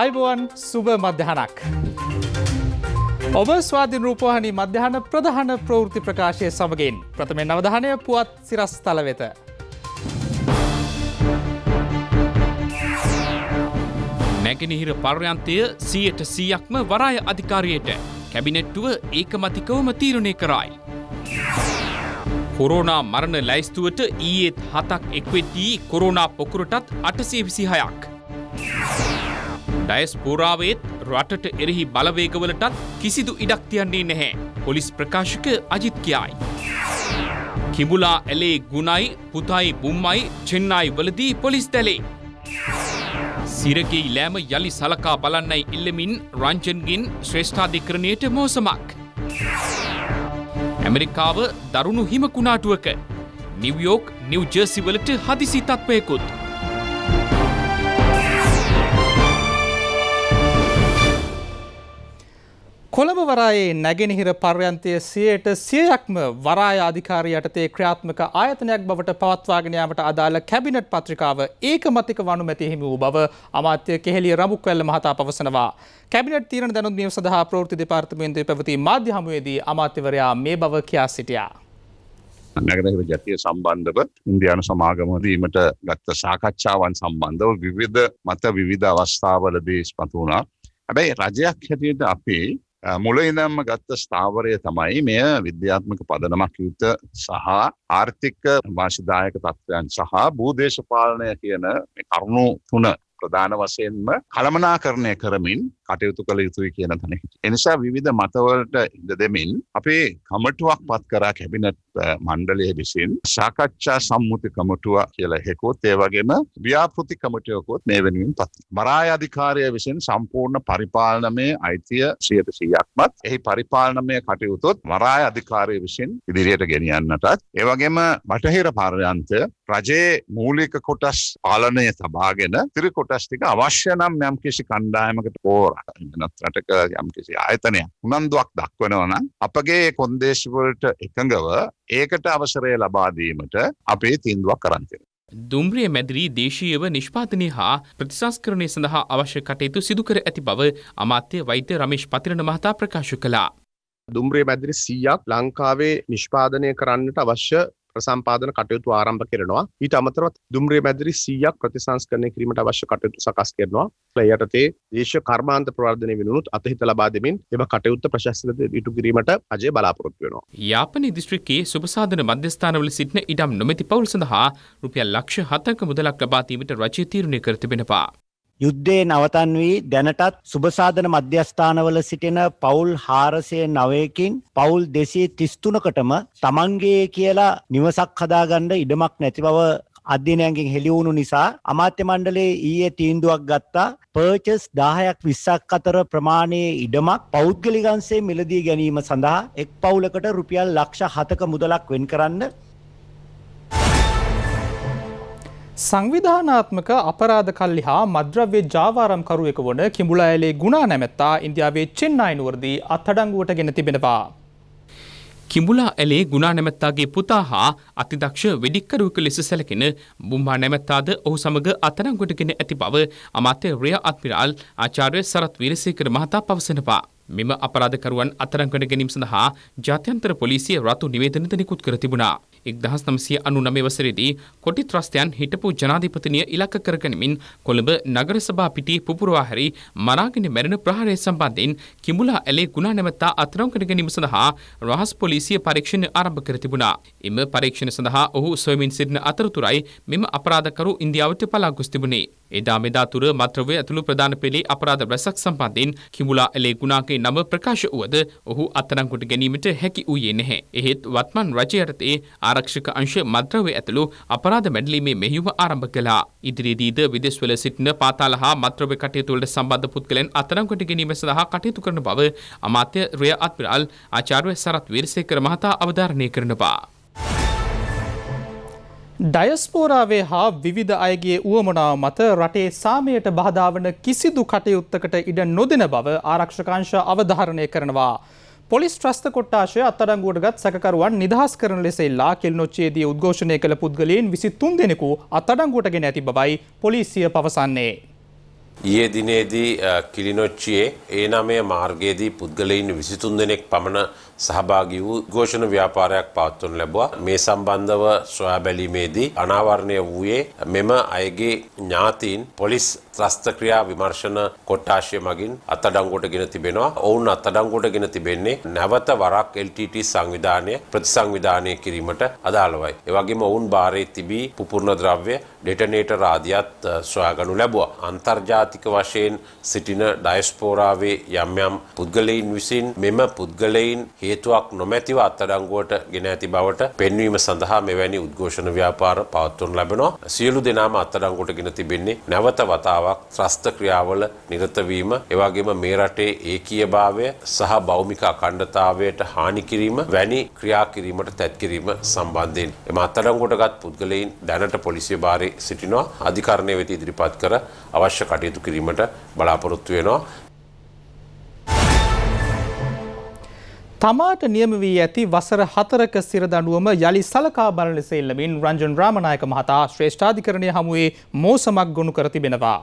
අයිබුවන් සුභ මධ්‍යහනක්. ඔබ ස්වාධී රූපහනි මධ්‍යහන ප්‍රධාන ප්‍රවෘති ප්‍රකාශය සමගින් ප්‍රථමෙන් අවධානය පුවත් සිරස් තල වෙත. නැගෙනහිර පර්යන්තය සියයට සීයක්ම වරාය අධිකාරයට කැබිනෙට්ටුව ඒකමතිකවම තීරණය කරයි. කොරෝනා මරණ ලැයිස්තුවට ඊයේත් හතක් එක්වෙදී කොරෝනා පොකුරටත් අටසේ විසිහයක්. ඩයස්පෝරාවේත් රටට එරෙහි බලවේගවලටත් කිසිදු ඉඩක් තියන්නේ නැහැ. පොලිස් ප්‍රකාශක අජිත් කියයි. කිඹුලා ඇලේ ගුණයි පුතයි බුම්මයි චෙන්නයි වලදී පොලිස් දැලේ. සිරගේ ඉලෑම යළි සලකා බලන්නයි ඉල්ලමින් රංචන්ගින් ශ්‍රේෂ්ඨාධිකරණයට මෝසමක්. ඇමරිකාව දරුණු හිමකුණාටුවක නිවියෝක් නිව්ජර්සිවලට හදිසි තත්වයකුත්. කොළඹ වරායේ නැගෙනහිර පර්යන්තය සියයට සියයක්ම වරාය අධිකාරී යටතේ ක්‍රියාත්මක ආයතනයක් බවට පවත්වාගෙන යාමට අදාළ කැබිනට් පත්‍රිකාව ඒකමතික වනුමැති හිමි වූ බව අමාත්‍ය කෙහෙලිය රඹුක්වැල්ල මහතා පවසනවා. කැබිනට් තීරණ දැනුම්වීම සඳහා ප්‍රවෘත්ති දෙපාර්තමේන්තුවේ පැවති මාධ්‍ය හමුවේදී අමාත්‍යවරයා මේ බව කියා සිටියා. නැගෙනහිර ජාතිය සම්බන්ධව ඉන්දියානු සමාගමදීමට ගත්ත සාකච්ඡාවන් සම්බන්ධව විවිධ මත විවිධ අවස්ථාවලදී ස්පතු වුණා. හැබැයි රජයක් හැටියට අපේ මුල ඉදම්ම ගත්ත ස්ථාවරය තමයි මෙය විද්‍යාත්මක පදනමක් යුත සහ ආර්ථික වාශිදායක තත්ත්වයන් සහ භූදේශපාලනය කියන කරුණු තුන ප්‍රධාන වශයෙන්ම කළමනාකරණය කරමින් කටයුතු කළ යුතුයි කියන තැන. එනිසා විවිධ මතවලට ඉඳ දෙමින් අපේ කමටුවක් පත් කරා කැබිනට් මණ්ඩලය විසින් සාකච්ඡා සම්මුති කමටුව කියලා හෙකුත් ඒ වගේම ව්‍යාපෘති කමටයකුත් මේ වෙනුවෙන් පත්. මරාය අධිකාරය විසින් සම්පූර්ණ පරිපාලනමය අයිතිය සියයට සීයක්මත් එහි පරිපාලනමය කටයුතුත් මරාය අධිකාරය විසින් ඉදිරියට ගෙනියන්නටත් ඒවගේම බටහිර පාර්යන්තය රජයේ මූලික කොටස් පාලනය සබාගෙන තිරිකොට කොටස්ටික අවශ්‍ය නම් යම්කිසි කණ්ඩායමකට පෝරට වෙනත් රටක යම්කිසි ආයතනයක් උනන්දුවක් දක්වනවනම් අපගේ කොන්දේශවලට එකඟව ඒකට අවසරය ලබාදීමට අපේ තින්දුවක් කරන්තිෙන. දුම්රිය මැදිරි දේශීයව නිෂ්පාතනය හා ප්‍රතිසංස්කරණය සඳහා අවශ්‍ය කටයුතු සිදුකර ඇති බව අමාත්‍ය වෛද්‍ය රමේෂ් පතිරණ මහතා ප්‍රකාශ කළා. දුම්රිය මැදිරි සීයක් ලංකාවේ නිෂ්පාදනය කරන්නට අවශ්‍ය උපසම්පාදන කටයුතු ආරම්භ කරනවා. ඊට අමතරව දුම්රිය මැදිරි 100ක් ප්‍රතිසංස්කරණය කිරීමට අවශ්‍ය කටයුතු සකස් කරනවා. ඒ යටතේ දේශීය කර්මාන්ත ප්‍රවර්ධනය වෙනුනොත් අතහිත ලබා දෙමින් එම කටයුත්ත ප්‍රශස්ත ඉටු කිරීමට අජය බලාපොරොත්තු වෙනවා. යාපනයේ දිස්ත්‍රික්කයේ සුබසාධන මධ්‍යස්ථානවල සිටින ඉඩම් නොමැති පවුල් සඳහා රුපියල් ලක්ෂ 7ක මුදලක් ලබා දීමට රජය තීරණය කර තිබෙනවා. යුද්ධේ නවතන් වී දැනටත් සුබසාධන මධ්‍යස්ථානවල සිටින පවුල් හාරසය නවයකින් පවුල් දෙසී තිස්තුනකටම තමන්ගේ කියලා නිවසක් හදාගණ්ඩ ඉඩමක් නැති බව අධ්‍යනයන්ගෙන් හෙළිවුණු නිසා අමාත්‍ය මණ්ඩලේ ඊයේ තීන්දුවක් ගත්තා පර්චස් දාහයක් විස්සක් අතර ප්‍රමාණයේ ඉඩමක් පෞද්ගලිකන්සේ මිලදී ගැනීම සඳහා එක් පවුලකට රුපියල් ලක්ෂ හතක මුදලක් වෙන් කරන්න සංවිධානාත්මක අපරාධ කල්ලි හා මද්‍රව්‍ය ජාවාරම්කරුවෙක වන කිඹුලාඇලේ ගුණා නැමැත්තා ඉන්දියාවේ චෙන්නයිනුවරදී අත්හඩංගුවට ගෙන තිබෙනවා. කිඹුලා ඇලේ ගුණා නැමැත්තාගේ පුතා හා අතිදක්ෂ වෙඩික්කරුවක ලෙස සැලකෙන බුම්මා නැමැත්තාද ඔහු සමඟ අත්හඩංගුවටගෙන ඇති බව අමාත්‍යවරය අත්මිරාල් ආචාර්ය සරත් වීරසේකර මහතා පවසනවා. මෙම අපරාධකරුවන් අත්හඩංගුවට ගැනීම සඳහා ජාත්‍යන්තර පොලිසිය රතු නිවේදනද නිකුත් කර තිබුණා. එක්දහස් නමසය අනු නමවසරේදී කොටි ත්‍රස්තයන් හිටපු ජනාධිපතිනය ඉලක්ක කරගනිමින් කොළඹ නගර සභා පිටි පුපුරවාහරි මනාගෙන මැරෙන ප්‍රහාරය සම්බන්ධයෙන් කිමුලා ඇලේ ගුණා නැමැත්තා අතරංකට ගැනීම සඳහා රහස් පොලිසිය පරීක්ෂණ ආරම්භ කර තිබුණා. එම පරීක්ෂණ සඳහා ඔහු සොයමින් සිටින අතරතුරයි මෙම අපරාධකරු ඉන්දියාවට පලා ගොස් තිබුණේ. එදා මෙදා තුර මත්‍රව්‍ය ඇතුළු ප්‍රධාන පෙළේ අපරාධ රැසක් සම්බන්ධයෙන් කිමුලා ඇලේ ගුණාගේ නම ප්‍රකාශ වුවද ඔහු අත්අඩංගුවට ගැනීමට හැකි වූයේ නැහැ. එහෙත් වත්මන් රජය යටතේ ආරා ආරක්ෂක අංශ මන්ත්‍රවය ඇතුළු අපරාධ මැඩලීමේ මෙහිව ආරම්භ කළා. ඉදිරියේදීද විදෙස්වල සිටින පාතාල හා මන්ත්‍රව්‍ය කටයුතු වලට සම්බන්ධ පුද්ගලයන් අත්අඩංගුවට ගැනීම සඳහා කටයුතු කරන බව අමාත්‍ය රිය අත්මිරාල් ආචාර්ය සරත් වීරසේකර මහතා අවධාරණය කරනවා. ඩයස්පෝරාවේ හා විවිධ අයගේ වුවමනාව මත රටේ සාමයට බාධාවන කිසිදු කටයුත්තකට ඉඩ නොදෙන බව ආරක්ෂකාංශ අවධාරණය කරනවා. පොලිස් ත්‍රස්ත කොට්ටාශය අත්අඩංගුවට ගත් සැකකරුවන් නිදහස් කරන ලෙස ඉල්ලා කෙල්නොච්චේදී උද්ඝෝෂණය කළ පුද්ගලයන් 23 දෙනෙකු අත්අඩංගුවට ගෙන ඇති බවයි පොලිසිය පවසන්නේ. ඊයේ දිනේදී කිලිනොච්චියේ ඒ නමය මාර්ගයේදී පුද්ගලයින් 23 දෙනෙක් පමණ සහභාගී වූ ഘോഷණ ව්‍යාපාරයක් පවත්වනු ලැබුවා. මේ සම්බන්ධව සොයා බැලීමේදී අනාවරණය වූයේ මෙම අයගේ ඥාතීන් පොලිස් ත්‍රස්තක්‍රියා විමර්ශන කොට්ටාශය මගින් අත්අඩංගුවට ගෙන තිබෙනවා. ඔවුන් අත්අඩංගුවට ගෙන තිබෙන්නේ නැවත වරක් LTT සංවිධානය ප්‍රතිසංවිධානය කිරීමට අදාළවයි. එවගේම ඔවුන් භාරයේ තිබී පුපුරණ ද්‍රව්‍ය ඩෙටනේටර් ආදියත් සොයාගනු ලැබුවා. අන්තර්ජාතික වශයෙන් සිටින ඩයස්පෝරාවේ යම් යම් පුද්ගලයින් විසින් මෙම පුද්ගලයින් හේතුවක් නොමැතිව අත්අඩංගුවට ගෙන ඇති බවට පෙන්වීම සඳහා මෙවැනි උද්ඝෝෂණ ව්‍යාපාර පවත්වනු ලැබෙනවා. සියලු දෙනාම අත්අඩංගුවට ගෙන තිබෙන්නේ නැවත වතාවක් ක්‍රියාවක් ත්‍රස්ත ක්‍රියාවල නිරතවීම එවගේම මේ රටේ ඒකීයභාවය සහ භෞමික අඛණ්ඩතාවයට හානි කිරීම වැනි ක්‍රියා කිරීමට තැත් කිරීම සම්බන්ධයෙන් එම අත්අඩංගුවටගත් පුද්ගලයින් දැනට පොලිසිය භාරේ සිටිනවා අධිකරණය වෙත ඉදිරිපත් කර අවශ්‍ය කටයුතු කිරීමට බලාපොරොත්තු වෙනවා තමාට නියම වී ඇති වසර හතරක සිර දඩුවම යළි සලකා බලන සෙල්ලමින් රංජන් රාමණයක මහතා ශ්‍රේෂ්ඨාධිකරණය හමුවේ මෝසමක් ගොුණු කර තිබෙනවා.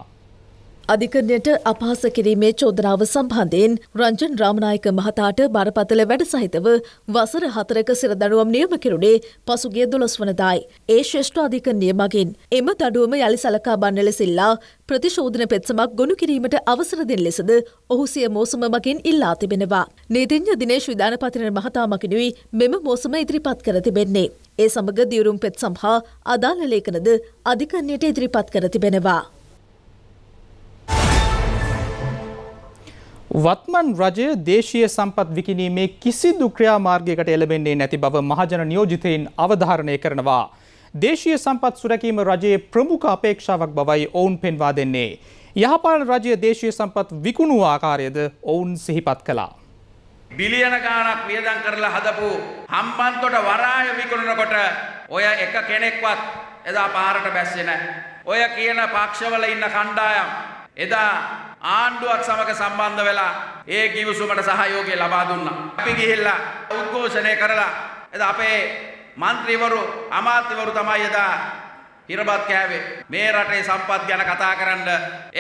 අධිකරණයට අපහාස කිරීමේ චෝදනාව සම්බන්ධයෙන් රංජන් රාමනායක මහතාට බරපතල වැඩ සහිතව වසර හතරක සිර දඩුවම් නියම කෙරුණේ පසුගිය දොළොස් වනදායි. ඒ ශ්‍රේෂ්ඨ අධිකරණය මගින් එම දඩුවම යළි සලකා බන්න ලෙසිල්ලා ප්‍රතිශෝධන පෙත්සමක් ගොුණු කිරීමට අවසර දෙන ලෙසද ඔහු සිය මෝසම මගින් ඉල්ලා තිබෙනවා. නීතිඥ දිනේශ් විධානපතින මහතා මකිනුයි මෙම මෝසම ඉදිරිපත් කර තිබෙන්නේ. ඒ සමග දියුරුම් පෙත්සම් හා අදාළ ලේඛනද අධිකරණයට ඉදිරිපත් කර තිබෙනවා. වත්මන් රජය දේශීය සම්පත් විකිණීමේ කිසිදු ක්‍රියාමාර්ගයකට එළඹෙන්නේ නැති බව මහජන නියෝජිතයින් අවධාරණය කරනවා. දේශීය සම්පත් සුරැකීම රජයේ ප්‍රමුඛ අපේක්ෂාවක් බවයි ඔවුන් පෙන්වා දෙන්නේ. යහපාලන රජය දේශීය සම්පත් විකුණු ආකාරයද ඔවුන් සිහිපත් කළා. බිලියන ගාණක් වියදම් කරලා හදපු හම්බන්තොට වරාය විකුණනකොට ඔය එක කෙනෙක්වත් එදා පාරට බැස්සේ නැහැ. ඔය කියන පක්ෂවල ඉන්න කණ්ඩායම් එදා ආණ්ඩුවක් සමග සම්බන්ධ වෙලා ඒ කිවිසුමට සහයෝගය ලබා දුන්නා. අපි ගිහිල්ලා උද්ඝෝෂණය කරලා එදා අපේ മന്ത്രിවරු අමාත්‍යවරු තමයි එදා හිරබත් කෑවේ. මේ රටේ සම්පත් ගැන කතා කරන්න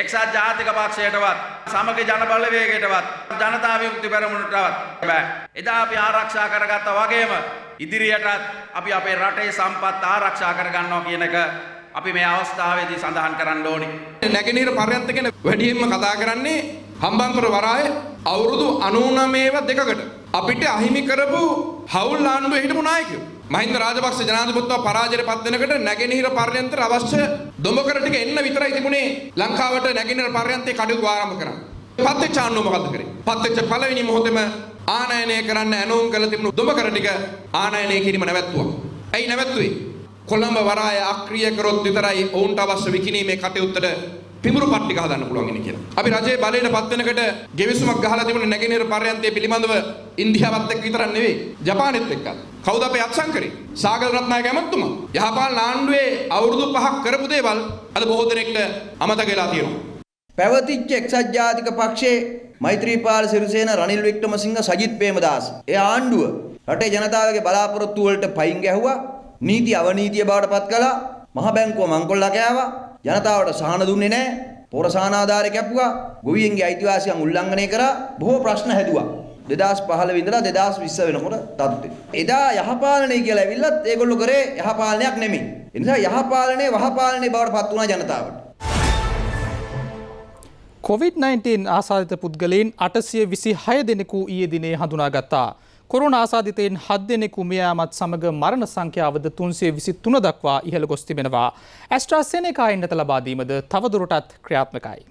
එක්සත් ජාතික පක්ෂයටවත් සමග ජන බලවේගයටවත් ජනතා විමුක්ති පෙරමුණටවත් බෑ. එදා අපි ආරක්ෂා කරගත්තා වගේම ඉදිරියටත් අපි අපේ රටේ සම්පත් ආරක්ෂා කරගන්නවා කියන එක අපි මේ අවස්ථාවේදී සඳහන් කරන්න ඕනේ. නැගෙනහිර පර්යන්ත ගැන වැඩියෙන්ම කතා කරන්නේ හම්බන්තොට වරාය අවුරුදු 99 දෙකකට අපිට අහිමි කරපු හවුල් ආණ්ඩුවේ හිටපු නායකයෝ මහින්ද රාජපක්ෂ ජනාධිපතිතුමා පරාජයට පත් වෙනකොට නැගෙනහිර පර්යන්තර අවශ්‍ය දොඹකර ටික එන්න විතරයි තිබුණේ ලංකාවට නැගෙනහිර පර්යන්තේ කඩියුතු ආරම්භ කරා. පත්වෙච්ච ආණ්ඩුව මොකද කරේ? පත්වෙච්ච පළවෙනි මොහොතේම ආනයනය කරන්න ඇනෝම් කළ තිබුණු දොඹකර ටික ආනයනය කිරීම නැවැත්තුවා. ඇයි නැවැත්තුවේ? කොළඹ වරාය අක්‍රිය කරොත් විතරයි ඔවුන්ට අවශ්‍ය විකිණීමේ කටයුත්තට පිඹුරු පට්ටික හදන්න පුළුවන් ඉන්නේ කියලා. අපි රජයේ බලයට පත් වෙනකොට ගෙවිසුමක් ගහලා තිබුණේ නැගෙනහිර පර්යන්තය පිළිබඳව ඉන්දියාවත් එක්ක විතරක් නෙවෙයි ජපානෙත් එක්ක. කවුද අපේ අත්සන් කරේ? සාගර රත්නායක ඇමතුමා. යහපාලන ආණ්ඩුවේ අවුරුදු 5ක් කරපු දේවල් අද බොහෝ දෙනෙක්ට අමතක වෙලා තියෙනවා. පැවතිච්ච එක්සත් ජාතික පක්ෂයේ මෛත්‍රීපාල සිරිසේන රනිල් වික්‍රමසිංහ සජිත් ප්‍රේමදාස. ඒ ආණ්ඩුව රටේ ජනතාවගේ බලාපොරොත්තු වලට පයින් ගැහුවා. නීති අවනීතිය බවට පත් කළා. මහ බැංකුව මංකොල්ලා කෑවා. ජනතාවට සහන දුන්නේ නැහැ. පොර සහනාධාරය කැපුවා. ගොවියන්ගේ අයිතිවාසිකම් උල්ලංඝනය කරා. බොහෝ ප්‍රශ්න හැදුවා. 2015 ඉඳලා 2020 වෙනකොට තත්ත්වය. එදා යහපාලනය කියලා ඇවිල්ලත් ඒගොල්ලෝ කරේ යහපාලනයක් නෙමෙයි. ඒ නිසා යහපාලනය වහපාලනය බවට පත් වුණා ජනතාවට. COVID-19 ආසාධිත පුද්ගලයින් අටසිය විසි හය දෙනෙකු ඊයේ දිනේ හඳුනාගත්තා. කොරුණාසාධිතයෙන් හත් දෙනෙකු මියයාමත් සමඟ මරණ සංඛ්‍යාවද තුන්සේ විසි තුන දක්වා ඉහළ ගොස් තිබෙනවා. ඇස්ට්‍රාසේනකා එන්නත ලබාදීමද තවදුරටත් ක්‍රියාත්මකයි.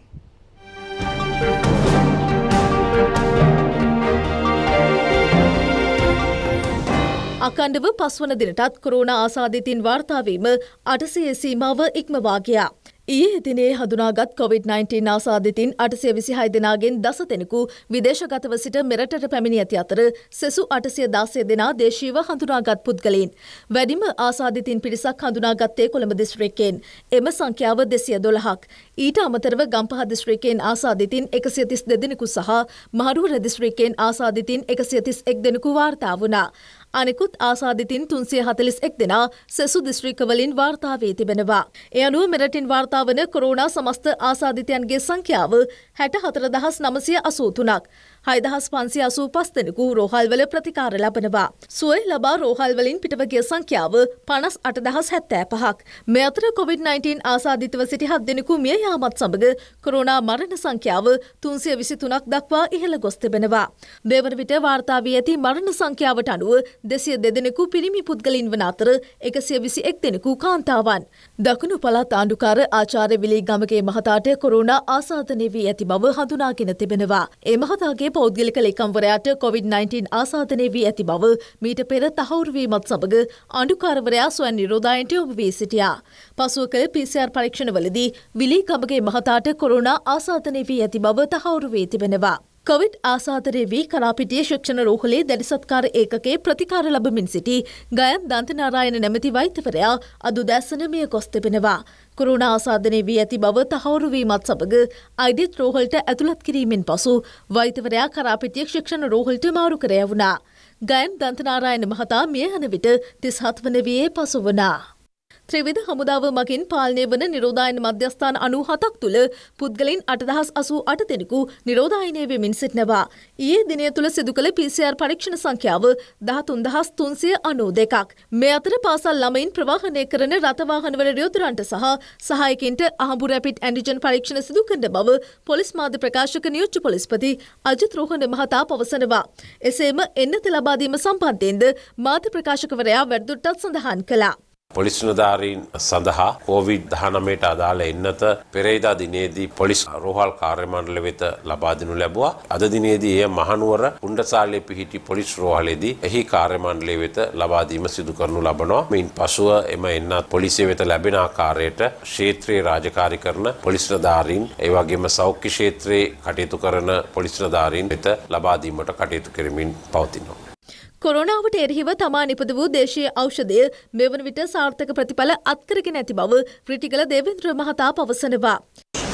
අකණ්ඩව පස්වන දිනටත් කොරෝණ ආසාධිතින් වාර්තාවීම අටසයේ සීමාව ඉක්මවාගයා. ඊයේ දිනේ හඳුනාගත් කොවිD-19 ආසාදිතින් අටසය විසිහයි දෙනාගෙන් දස දෙනෙකු විදේශගතව සිට මෙරටට පැමිණි ඇති අතර සෙසු අටසය දාසය දෙනා දේශීව හඳුනාගත් පුද්ගලයින්. වැඩිම ආසාධිතින් පිරිසක් හඳුනාගත්තේ කොළඹ දිස්ත්‍රික්කෙන්. එම සංඛ්‍යාව දෙසිය දොළහක්. ඊට අමතරව ගම්පහ දිස්ත්‍රිකයෙන් ආසාධිතින් එකසිය තිස් දෙදෙනෙකු සහ මහරුවර දිස්ත්‍රිකයෙන් ආසාධිතින් එකසිය තිස් එක් දෙනෙකු වාර්තා වුණා. අනෙකුත් ආසාධිතින් තුන්සිය හතලිස් එක් දෙනා සෙසු දිස්ත්‍රිකවලින් වාර්තා වී තිබෙනවා. එ අනුව මෙරටින් වාර්තාාවන කොරෝනා සමස්ත ආසාධිතයන්ගේ සංඛ්‍යාව හැට හතර දහස් නමසය අසූතුනක්. හයිදහස් පන්සි අසූ පස් දෙනෙකු රෝහල්වල ප්‍රතිකාර ලබනවා. සුවයි ලබා රෝහල්වලින් පිටවගේ සංඛ්‍යාව පනස් අටදහස් හැත්තෑ පහක්. මෙ අතර කොවිD-19 ආසාධිතව සිටි හත් දෙනෙකු මිය යාමත් සමඟ කොරෝනා මරණ සංඛ්‍යාව තුන්සිය විසි තුනක් දක්වා ඉහළ ගොස් තිබෙනවා. දෙවන විට වාර්තාාවී ඇති මරණ සංඛ්‍යාවට අනුව දෙසිය දෙදෙනෙකු පිරිමි පුද්ගලින් වන අතර එකසිය විසි එක් දෙනෙකු කාන්තාවන්. දකුණු පළත් ආණ්ඩුකාර ආචාර්ය විලී ගමගේ මහතාට කොරුණා ආසාධනය වී ඇති බව හඳුනාගෙන තිබෙනවා. ඒ මහතාගේ පෞද්ගලික ලේකම්වරයාට කොවිD-19 ආසාධනය වී ඇති බව මීට පෙර තහවුරුවීමත් සමඟ අඩුකාරවරයා සොයන් නිරෝධායන්ට ඔබ වී සිටියා. පසුව කළ PCR පරීක්ෂණවලදී විලී ගමගේ මහතාට කොරුණා ආසාධනය වී ඇති බව තහවුරු වී තිබෙනවා. කොවිඩ් ආසාතරය වී කලාපිටිය ශික්ෂණ රෝහලේ දැරිසත්කාර ඒකගේ ප්‍රතිකාර ලබමින් සිටි ගයන් දන්තනාරායන නැමති වෛතවරයා අදු දැස්සනමිය කොස් තිබෙනවා. කුරුණ ආසාධනය වී ඇති බව තහවුරුවීමත් සමඟ අයිඩිත් රෝහල්ට ඇතුළත් කිරීමෙන් පසු වෛතවරයා කරාපිටියක් ශික්ෂණ රෝහල්ට මාරු කරය වුණා. ගයන් දන්තනාරායන මහතා මිය හන විට තිස්හත් වන වයේ පසු වනා. ත්‍රවිධ හමුදාව මගින් පාලනය වන නිරෝධායන මධ්‍යස්ථාන අනු හතක් තුළ පුද්ගලින් අටදහස් අසූ අට දෙෙනෙකු නිරෝධායනය වෙමින් සිටිනවා. ඒ දිනය තුළ සිදු කළ පිසිR පරීක්ෂණ සංඛ්‍යාව දහතුන්දහස් තුන්සය අනෝ දෙකක්. මේ අතර පාසල් ළමයින් ප්‍රවාහනය කරන රතවාහනවල රියෝතරන්ට සහ සහයකින්ට අහබුරැපිට ඇන්ඩිජන් පරීක්ෂණ සිදු කරන බව පොලිස් මාධ ප්‍රකාශක නියෝච්ච පොලිස්පති අජත්‍රෝහණ මහතා පවසනවා. එසේම එන්නත ලබාදීම සම්පන්තයෙන්ද මාධ ප්‍රකාශකවරයා වැරදුටත් සඳහන් කලා. පොලිස්නධාරීන් සඳහා කෝවිඩ් දහනමයට අදාළ එන්නත පෙරේදා දිනේදී පොලිස් රෝහල් කාර්යමණ්ඩල වෙත ලබාදනු ලැබවා අද දිනේදී එය මහනුවර උන්ඩසාලය පිහිටි පොලිස් රෝහලේදී එහි කාර්යමණ්ඩලේ වෙත ලබාදීම සිදු කරනු ලබනවා මෙයින් පසුව එම එන්නත් පොලිසිය වෙත ලැබෙන ආකාරයට ක්ෂේත්‍රයේ රාජකාරි කරන පොලිස්නධාරීන් ඒවගේම සෞඛ්‍ය ක්ෂේත්‍රයේ කටයුතු කරන පොලිස්නධාරීන් වෙත ලබාදීමට කටයුතු කරමින් පවතිනවා. කොරෝනාවට එරහිව තමා නිපද වූ දේශීය ඖෂධය මෙවන විට සාර්ථක ප්‍රතිඵල අත්කරගෙන ඇති බව ප්‍රිටිකල දේවේන්ද්‍ර මහතා පවසනවා.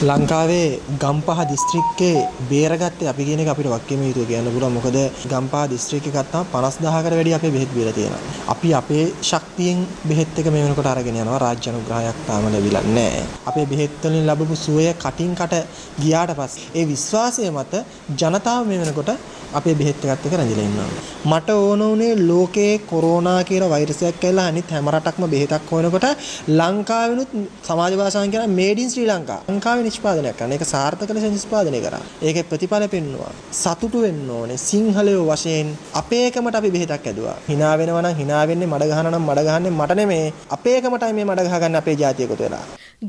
ලංකාවේ ගම්පහ දිස්ත්‍රික්කේ බේරගත්තේ අපි කියන එක අපිට වක්කෙම යුතුව කියන්න පුළුවන්. මොකද ගම්පහ දිස්ත්‍රික්කේ ගත්තාම 50000කට වැඩි අපේ බෙහෙත් බීලා තියෙනවා. අපි අපේ ශක්තියෙන් බෙහෙත් එක මේ වෙනකොට අරගෙන යනවා. රාජ්‍ය අනුග්‍රහයක් තාම ලැබිලා නැහැ. අපේ බෙහෙත් වලින් ලැබපු සුවය කටින් කට ගියාට පස්සේ ඒ විශ්වාසය මත ජනතාව මේ වෙනකොට අපේ බෙහෙත් එකත් එක්ක රැඳිලා ඉන්නවා. මට ඕන උනේ ලෝකයේ කොරෝනා කියන වෛරසයක් ඇවිල්ලා අනිත් හැම රටක්ම බෙහෙතක් හොයනකොට ලංකාවෙනුත් සමාජ භාෂාවෙන් කියන මේඩ් ඉන් ශ්‍රී ලංකා. ලංකාවේ නිෂ්පාදනයක් කරන්න. ඒක සාර්ථක ලෙස නිෂ්පාදනය කරා. ඒකේ ප්‍රතිඵල පෙන්නවා. සතුටු වෙන්න ඕනේ. සිංහලයෝ වශයෙන් අපේකමට අපි බෙහෙතක් ඇදුවා. hina වෙනවා නම් hina වෙන්නේ මඩ ගහනවා නම් මඩ ගහන්නේ මට නෙමෙයි. අපේකමටයි මේ මඩ ගහගන්න අපේ ජාතිය කොට වෙලා.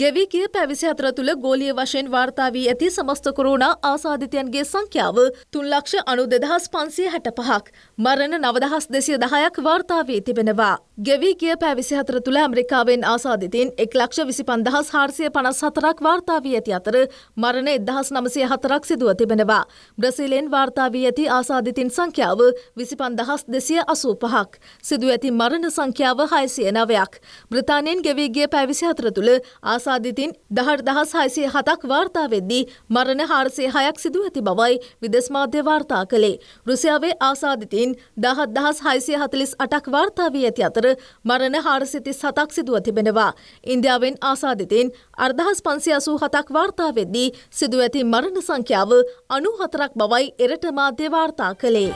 ගෙවී ගිය පැවිසි අතර තුළ ගෝලිය වශයෙන් වාර්තා වී ඇති සමස්ත කොරෝනා ආසාධිතයන්ගේ සංඛ්‍යාව තුන් ලක්ෂ අනු දෙදහස් පන්සිය හැට පහක් මරණ නවදහස් දෙසිය දහයක් වාර්තා වී තිබෙනවා. ගෙවී ගිය පැවිසි හතර තුළ ඇමරිකාවෙන් ආසාධිතීන් එක් ලක්ෂ විසි පන්දහස් හාරසිය පනස් හතරක් වාර්තා වී ඇති ඇති අතර මරණ එදහස් නමසය හතරක් සිදුව තිබෙනවා. බ්‍රසිලෙන් වාර්තාාවී ඇති ආසාධිතින් සංඛ්‍යාව විසිපන් දහස් දෙසිය අසූ පහක්. සිදුව ඇති මරණ සංඛ්‍යාව හයිසිය නවයක්. බ්‍රතානයෙන් ගෙවීගේ පැවිසි හතර තුළ ආසාධිතින් දහට දහස් හයිසිය හතක් වාර්තාාවවෙද්දී මරණ හාරසය හයක් සිදුව ඇති බවයි විදෙස්මාධ්‍ය වාර්තා කළේ. රුසියාවේ ආසාධිතින් දහත් දහස් හයිසිය හතලිස් අටක් වාර්තාාවී ඇති අතර මරණ හාරසිතිස් හතක් සිදුව තිබෙනවා. ඉන්දියාවෙන් ආසාධිතින් අර්දහස් පන්සිය අසූ හතක් වා වාර්තාවෙද්දී සිදු ඇති මරණ සංඛ්‍යාව අනු හතරක් බවයි එරට මාධ්‍ය වාර්තා කළේ.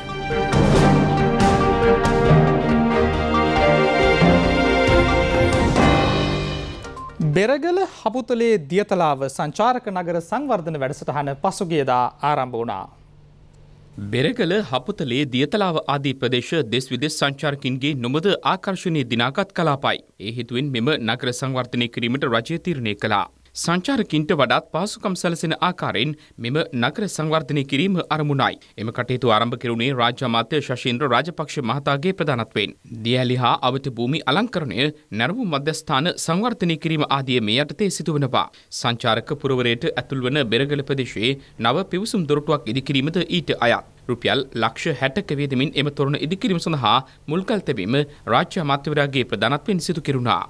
බෙරගල හපුතලේ දියතලාව සංචාරක නගර සංවර්ධන වැඩසටහන පසුගියදා ආරම්භ වුණා. බෙරගල හපුතලේ දියතලාව ආදී ප්‍රදේශ දෙස් විදෙස් සංචාරකින්ගේ නොමද ආකර්ශණය දිනාගත් කලාපයි. ඒ හිතුවෙන් මෙම නගර සංවර්ධනය කිරීමට රජය තීරණය කළා. සංචාරකින්ට වඩාත් පහසුකම් සැලසෙන ආකාරයෙන් මෙම නගර සංවර්ධනය කිරීම අරමුණයි. එම කටයුතු ආරම්භ කෙරුණේ රාජ්‍ය අමාත්‍ය ශෂීන්ද්‍ර රාජපක්ෂ මහතාගේ ප්‍රධානත්වයෙන්. දියලි හා අවත භූමි අලංකරණය, නැරඹු මධ්‍යස්ථාන සංවර්ධනය කිරීම ආදිය මේ යටතේ සිදුවනවා. සංචාරක පුරවරයට ඇතුල්වන බෙරගල ප්‍රදේශයේ නව පිවිසුම් දොරටුවක් ඉදිකිරීමද ඊට අයත්. රුපියල් ලක්ෂ හැටක වේදමින් එම තොරණ ඉදිකිරීම සඳහා මුල්කල් තැබීම රාජ්‍ය අමාත්‍යවරයාගේ ප්‍රධානත්වයෙන් සිදු කෙරුණා.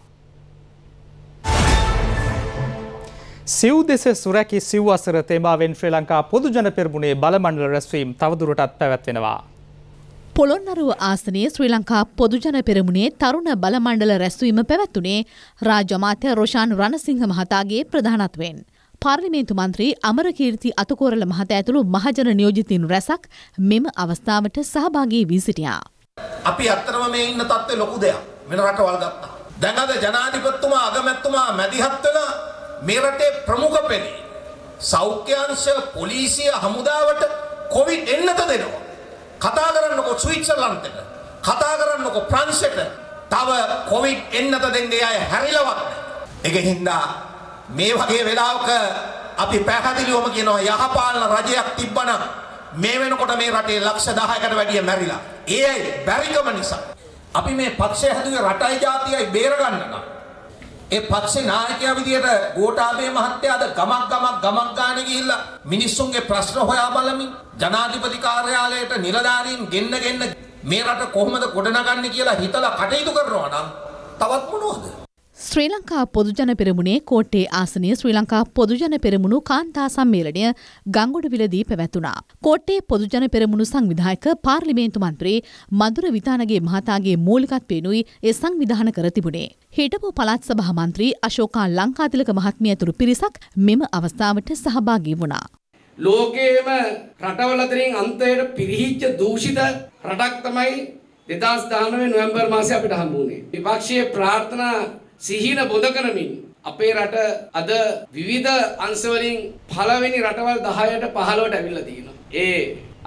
සිව් දෙස සුරැකි සිව් අසර තේමාවෙන් ශ්‍රී ලංකා පොදුජන පෙරමුණේ බලමණ්ඩල රැස්වීම් තවදුරටත් පැවැත්වෙනවා. පොළොන්නරුව ආසනයේ ශ්‍රී ලංකා පොදුජන පෙරමුණේ තරුණ බලමණ්ඩල රැස්වීම පැවැත්වුණේ රාජමාත්‍ය රොෂාන් රණසිංහ මහතාගේ ප්‍රධානත්වෙන්. පාර්ලිමේන්තු මන්ත්‍රී අමරකීර්ති අතකෝරල මහත ඇතුළු මහජන නියෝජිතින් රැසක් මෙම අවස්ථාවට සහභාගී වී සිටියා. අපි ඇත්තරම මේ ඉන්න තත්ත්වේ ලොකු දෙයක්. වෙන රටවල් ගත්තා. දැන් අද ජනාධිපතිතුමා අගමැතිතුමා මැදිහත් වෙලා මේ රටේ ප්‍රමුඛ පෙළේ සෞඛ්‍යාංශ පොලිසිය හමුදාවට කොවිඩ් එන්නත දෙනවා. කතා කරන්නකො ස්විට්සර්ලන්තෙට. කතා කරන්නකො ප්‍රංශෙට. තව කොවිඩ් එන්නත දෙන්නේ අය හැරිලවත්. ඒක හින්දා මේ වගේ වෙලාවක අපි පැහැදිලිවම කියනවා යහපාලන රජයක් තිබ්බනම් මේ වෙනකොට මේ රටේ ලක්ෂ 10කට වැඩිය මැරිලා. ඒ ඇයි බැරිකම නිසා. අපි මේ පක්ෂය හැදුවේ රටයි ජාතියයි බේරගන්න නම් ඒ පක්ෂේ නායකයා විදියට ගෝඨාභය මහත්තයා අද ගමක් ගමක් ගමක් ගානේ ගිහිල්ලා මිනිස්සුන්ගේ ප්‍රශ්න හොයා බලමින් ජනාධිපති කාර්යාලයට නිලධාරීන් ගෙන්න ගෙන්න මේ රට කොහොමද ගොඩනගන්නේ කියලා හිතලා කටයුතු කරනවා නම් තවත් මොනවද ශ්‍රී ලංකා පොදුජන පෙරමුණේ කෝට්ටේ ආසනය ශ්‍රී ලංකා පොදුජන පෙරමුණු කාන්තා සම්මේලනය ගංගොඩ විලදී පැවැත්වුණා. කෝට්ටේ පොදුජන පෙරමුණු සංවිධායක පාර්ලිමේන්තු මන්ත්‍රී මදුර විතානගේ මහතාගේ මූලිකත්වයෙනුයි ඒ සංවිධාන කර තිබුණේ. හිටපු පළාත් සභා මන්ත්‍රී අශෝකා ලංකාතිලක මහත්මිය ඇතුළු පිරිසක් මෙම අවස්ථාවට සහභාගී වුණා. ලෝකයේම රටවල අතරින් අන්තයට පිරිහිච්ච දූෂිත රටක් තමයි 2019 නොවැම්බර් මාසයේ අපිට හම්බුනේ. විපක්ෂයේ ප්‍රාර්ථනා සිහින බොඳ කරමින් අපේ රට අද විවිධ අංශවලින් පළවෙනි රටවල් 10ට 15ට ඇවිල්ලා තියෙනවා. ඒ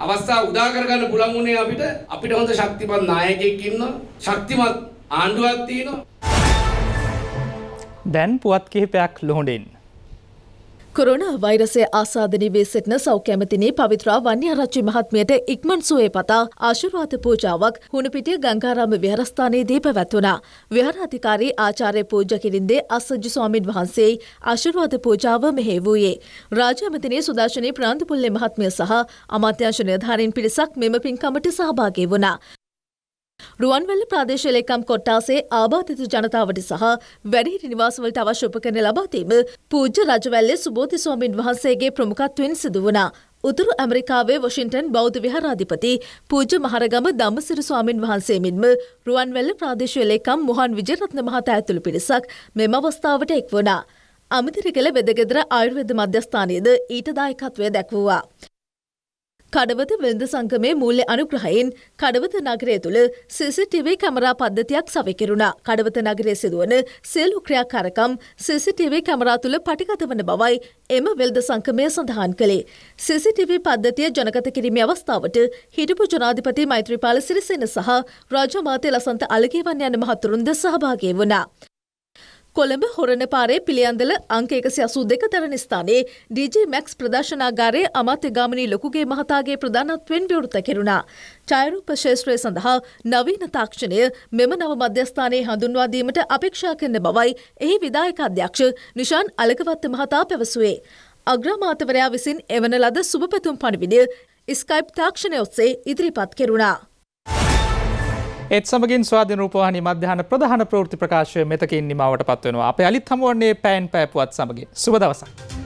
අවස්ථාව උදා කරගන්න පුළුවන් වුණේ අපිට අපිට හොඳ ශක්තිමත් නායකයෙක් ඉන්නවා. ශක්තිමත් ආණ්ඩුවක් තියෙනවා. දැන් පුවත් කිහිපයක් ලොහොඬින් කොරුණ වෛරසය ආසාධනී වී සිටින සෞඛ්‍යමතිනී පවිත්‍රා වන්‍යාරච්චි මහත්මියට ඉක්මන් සුවේ පතා ආශිර්වාද පූජාවක් හුණුපිටිය ගංගාරාම විහාරස්ථානයේදී පැවැත්වුණා. විහාරාධිකාරී ආචාර්ය පූජ්‍ය කිරින්දේ අස්සජ්ජු ස්වාමින් වහන්සේ ආශිර්වාද පූජාව මෙහෙවූයේ. රාජ්‍ය ඇමතිනී සුදර්ශනී ප්‍රාන්තිපුල්ලේ මහත්මිය සහ අමාත්‍යංශ නිලධාරීන් පිරිසක් මෙම පින්කමට සහභාගී වුණා. රුවන්වැල්ල ප්‍රදේශ ලේකම් කොට්ටාසේ ආබාධිත ජනතාවට සහ වැඩිහිටි නිවාසවලට අවශ්‍ය උපකරණ ලබා දීම පූජ්‍ය රජවැල්ලේ සුබෝධි ස්වාමින් වහන්සේගේ ප්‍රමුඛත්වයෙන් සිදු වුණා. උතුරු ඇමරිකාවේ වොෂින්ටන් බෞද්ධ විහාරාධිපති පූජ්‍ය මහරගම ධම්මසිරි ස්වාමින් වහන්සේ මෙන්ම රුවන්වැල්ල ප්‍රාදේශීය ලේකම් මොහන් විජයරත්න මහතා ඇතුළු පිරිසක් මෙම අවස්ථාවට එක් වුණා. අමතර කළ වෙදගෙදර ආයුර්වේද මධ්‍යස්ථානයේද ඊට දායකත්වය දැක්වුවා. කඩවත වෙළඳ සංගමේ මූල්‍ය අනුග්‍රහයෙන් කඩවත නගරය තුළ CCTV කැමරා පද්ධතියක් සවිකිරුණා. කඩවත නගරයේ සිදුවන සියලු ක්‍රියාකාරකම් CCTV කැමරා තුළ පටිගත වන බවයි එම වෙළඳ සංගමය සඳහන් කළේ. CCTV පද්ධතිය ජනගත කිරීමේ අවස්ථාවට හිටපු ජනාධිපති මෛත්‍රීපාල සිරිසේන සහ රාජ්‍ය මාතේ ලසන්ත අලගේවන් යන මහතුරුන්ද සහභාගී වුණා. කොළඹ හොරණපාරේ පිළියන්දල අංක එකසි අසූ දෙක තරණ ස්ථානයේ DJ මැක්ස් ප්‍රදර්ශනාගාරයේ අමාත්‍ය ගාමිණී ලොකුගේ මහතාගේ ප්‍රධානත්වෙන් විවෘත කෙරුණා. ඡායරූප ශේෂ්ත්‍රය සඳහා නවීන තාක්ෂණය මෙම නව මධ්‍යස්ථානයේ හඳුන්වා දීමට අපේක්ෂා කරන බවයි එහි විධායක අධ්‍යක්ෂ නිශාන් අලකවත්ත මහතා පැවසුවේ. අග්‍රාමාතවරයා විසින් එවන ලද සුබ පැතුම් පණිවිඩය ස්කයිප් තාක්ෂණය ඔස්සේ ඉදිරිපත් කෙරුණා. ඒත් සමගින් ස්වාධන රූපවාහනි මධ්‍යහන ප්‍රධාන ප්‍රෘති ප්‍රකාශය මෙතකින් නිමාවට පත්වෙනවා අප අලිත් හමුවන්නේ පැන් පැපුවත් සමගින් සුබදවසක්.